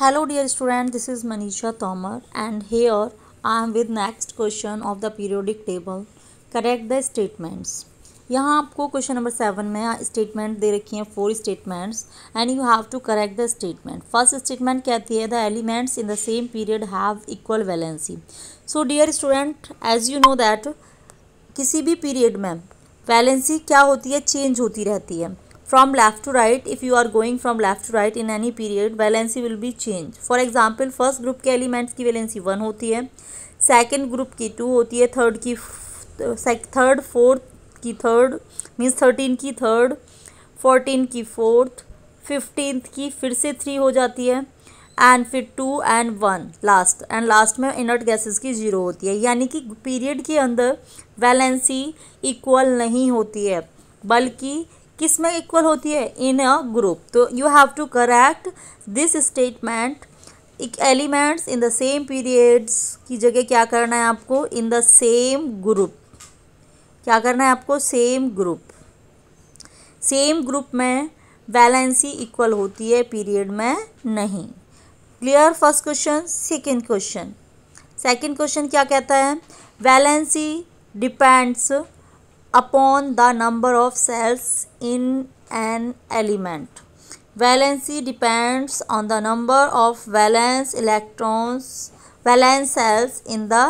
hello dear student this is Manisha Tomar and here I am with next question of the periodic table correct the statements यहाँ आपको question number seven में statement दे रखी हैं four statements and you have to correct the statement first statement कहती है the elements in the same period have equal valency so dear student as you know that किसी भी period में valency क्या होती है चेंज होती रहती है from left to right if you are going from left to right in any period valency will be changed for example first group ke elements ki valency 1 hoti hai second group ki 2 hoti hai third की third fourth ki third means 13 ki third 14 ki fourth 15th ki fir se 3 ho jati hai and फिर two and one last and last में inert gases की zero होती है यानी कि period के अंदर वैलेंसी इक्वल नहीं होती है बल्कि किस में इक्वल होती है इन अ ग्रुप तो you have to correct this statement elements in the same periods की जगह क्या करना है आपको इन द सेम ग्रुप क्या करना है आपको सेम ग्रुप सेम ग्रुप में वैलेंसी इक्वल होती है पीरियड में नहीं clear first question second question second question क्या कहता है valency depends upon the number of shells in an element valency depends on the number of valence electrons valence shells in the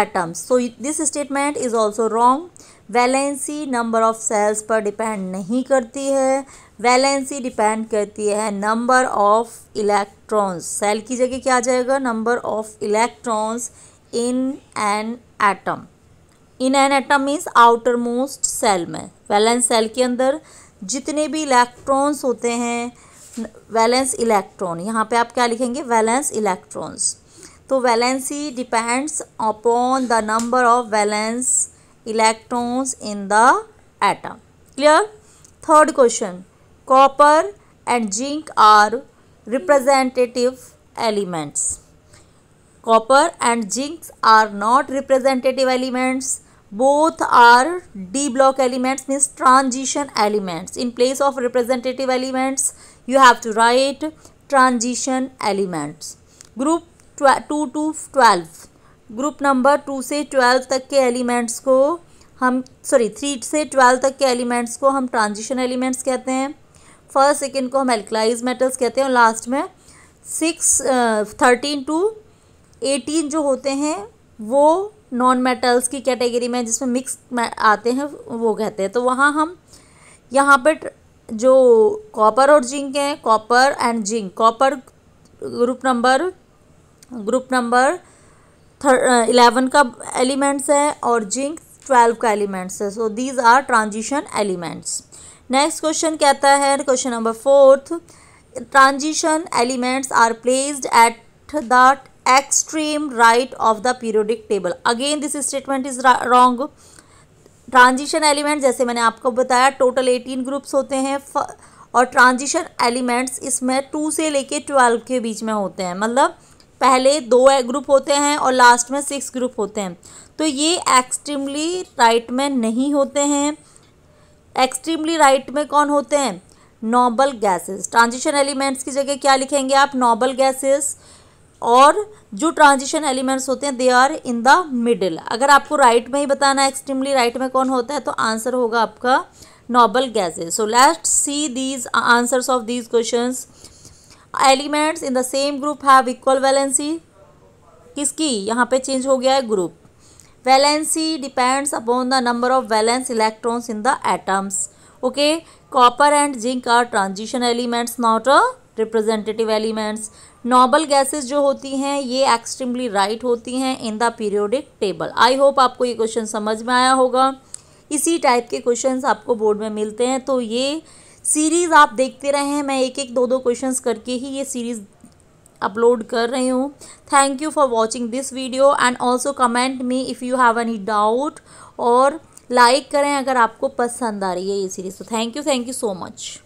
atoms so this statement is also wrong valency number of shells पर depend नहीं करती है valency depend करती है number of electrons cell की जगह क्या आ जाएगा number of electrons in an atom in an atom means outermost shell में वैलेंस सेल के अंदर जितने भी इलेक्ट्रॉन्स होते हैं वैलेंस इलेक्ट्रॉन यहाँ पे आप क्या लिखेंगे वैलेंस इलेक्ट्रॉन्स तो valency depends upon the number of valence electrons in the atom clear third question copper and zinc are representative elements copper and zinc are not representative elements both are d block elements means transition elements in place of representative elements you have to write transition elements group 2 to 12 group number two से twelve तक के elements को हम sorry three से twelve तक के elements को हम ट्रांजिशन एलिमेंट्स कहते हैं फर्स्ट सेकेंड को हम एल्कलाइज मेटल्स कहते हैं और लास्ट में सिक्स थर्टीन टू एटीन जो होते हैं वो नॉन मेटल्स की कैटेगरी में जिसमें मिक्स आते हैं वो कहते हैं तो वहाँ हम यहाँ पर जो कॉपर और जिंक हैं copper and zinc copper group number group number थर इलेवन का एलिमेंट्स है और जिंक ट्वेल्व का एलिमेंट्स है so these are transition elements next question कहता है question number fourth transition elements are placed at that extreme right of the periodic table again this statement is wrong transition element जैसे मैंने आपको बताया total eighteen groups होते हैं और transition elements इसमें टू से लेके ट्वेल्व के बीच में होते हैं मतलब पहले दो ग्रुप होते हैं और लास्ट में सिक्स ग्रुप होते हैं तो ये एक्सट्रीमली राइट में नहीं होते हैं एक्सट्रीमली राइट में कौन होते हैं नॉबल गैसेस ट्रांजिशन एलिमेंट्स की जगह क्या लिखेंगे आप नॉबल गैसेस और जो ट्रांजिशन एलिमेंट्स होते हैं they are in the middle अगर आपको राइट right में ही बताना है एक्सट्रीमली राइट right में कौन होता है तो आंसर होगा आपका noble gases so let see these answers of these question elements in the same group have equal valency किसकी यहाँ पे चेंज हो गया है group valency depends upon the number of valence electrons in the atoms okay copper and zinc are transition elements not a representative elements noble gases जो होती हैं ये एक्सट्रीमली राइट होती हैं in the periodic table I hope आपको ये question समझ में आया होगा इसी टाइप के क्वेश्चन आपको बोर्ड में मिलते हैं तो ये सीरीज़ आप देखते रहें मैं एक एक दो दो क्वेश्चंस करके ही ये सीरीज़ अपलोड कर रही हूँ thank you for watching this video and also comment me if you have any doubt और लाइक करें अगर आपको पसंद आ रही है ये सीरीज़ तो thank you thank you so much